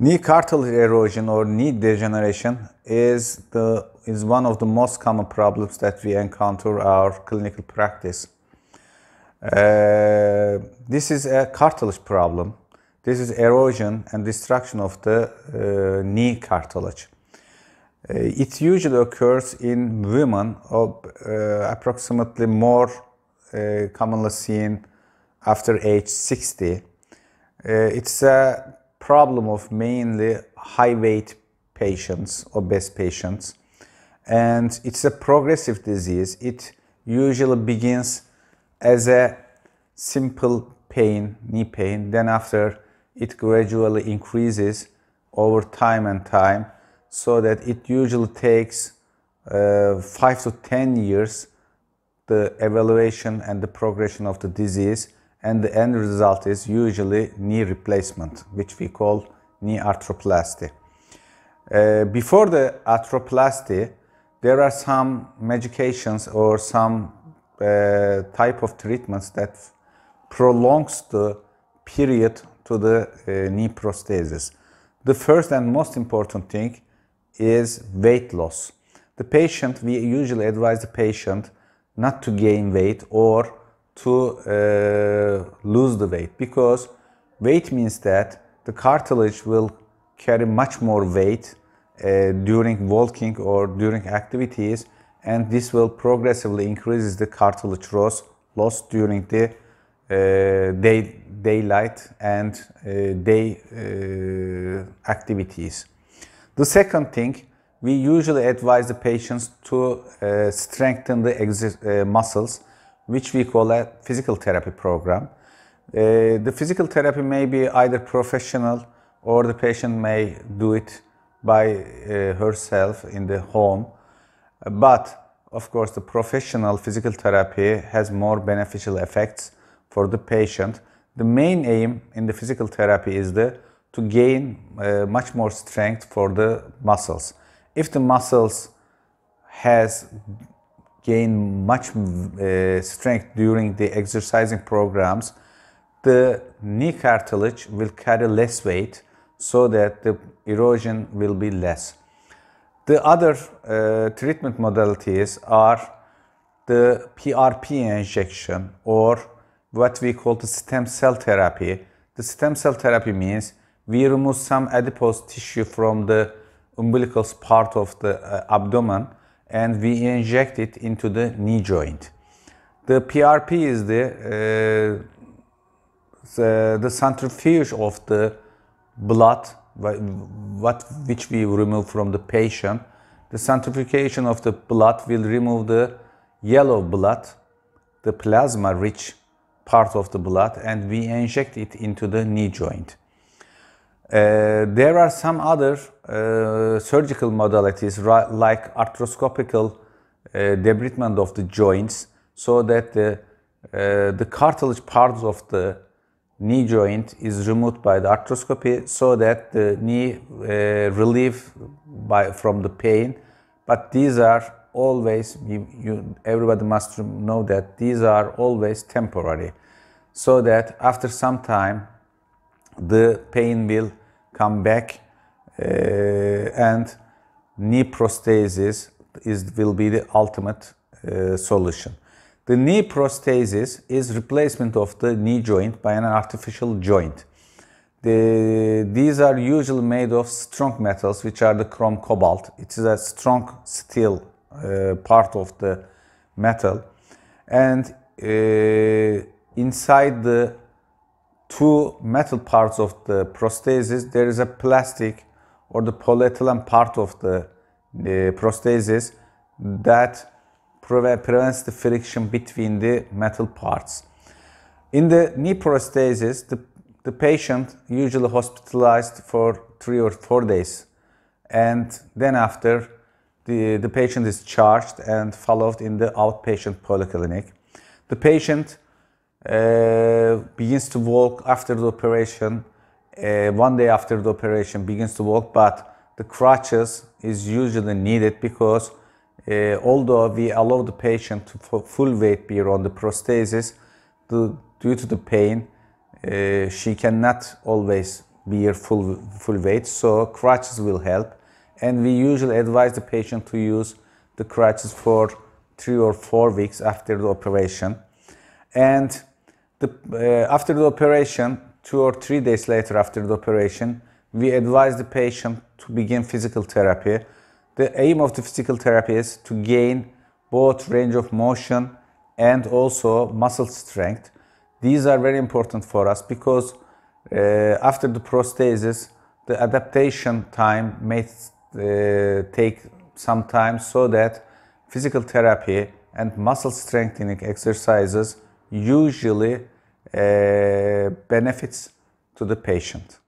Knee cartilage erosion or knee degeneration is, the, is one of the most common problems that we encounter our clinical practice. Uh, this is a cartilage problem. This is erosion and destruction of the uh, knee cartilage. Uh, it usually occurs in women of uh, approximately more uh, commonly seen after age 60. Uh, it's a problem of mainly high weight patients, obese patients. And it's a progressive disease. It usually begins as a simple pain, knee pain. Then after it gradually increases over time and time so that it usually takes uh, 5 to 10 years the evaluation and the progression of the disease and the end result is usually knee replacement, which we call knee arthroplasty. Uh, before the arthroplasty, there are some medications or some uh, type of treatments that prolongs the period to the uh, knee prosthesis. The first and most important thing is weight loss. The patient, we usually advise the patient not to gain weight or to uh, lose the weight because weight means that the cartilage will carry much more weight uh, during walking or during activities and this will progressively increase the cartilage loss, loss during the uh, day, daylight and uh, day uh, activities. The second thing, we usually advise the patients to uh, strengthen the muscles which we call a physical therapy program. Uh, the physical therapy may be either professional or the patient may do it by uh, herself in the home. But of course, the professional physical therapy has more beneficial effects for the patient. The main aim in the physical therapy is the to gain uh, much more strength for the muscles. If the muscles has gain much uh, strength during the exercising programs, the knee cartilage will carry less weight so that the erosion will be less. The other uh, treatment modalities are the PRP injection or what we call the stem cell therapy. The stem cell therapy means we remove some adipose tissue from the umbilical part of the uh, abdomen and we inject it into the knee joint. The PRP is the, uh, the, the, centrifuge of the blood what, which we remove from the patient. The centrifugation of the blood will remove the yellow blood, the plasma rich part of the blood and we inject it into the knee joint. Uh, there are some other uh, surgical modalities like arthroscopical uh, debridement of the joints so that the, uh, the cartilage parts of the knee joint is removed by the arthroscopy so that the knee uh, relief by, from the pain. But these are always, you, you, everybody must know that these are always temporary so that after some time the pain will come back, uh, and knee prosthesis is, will be the ultimate uh, solution. The knee prosthesis is replacement of the knee joint by an artificial joint. The, these are usually made of strong metals, which are the chrome cobalt. It is a strong steel uh, part of the metal. And uh, inside the two metal parts of the prosthesis, there is a plastic or the polyethylene part of the uh, prosthesis that prevents the friction between the metal parts. In the knee prosthesis, the, the patient usually hospitalized for three or four days. And then after, the, the patient is charged and followed in the outpatient polyclinic. The patient uh, begins to walk after the operation, uh, one day after the operation begins to walk, but the crutches is usually needed because uh, although we allow the patient to full weight bear on the prosthesis, the, due to the pain, uh, she cannot always bear full, full weight, so crutches will help. And we usually advise the patient to use the crutches for three or four weeks after the operation. And the, uh, after the operation, two or three days later after the operation, we advise the patient to begin physical therapy. The aim of the physical therapy is to gain both range of motion and also muscle strength. These are very important for us because uh, after the prosthesis, the adaptation time may uh, take some time so that physical therapy and muscle strengthening exercises usually uh, benefits to the patient.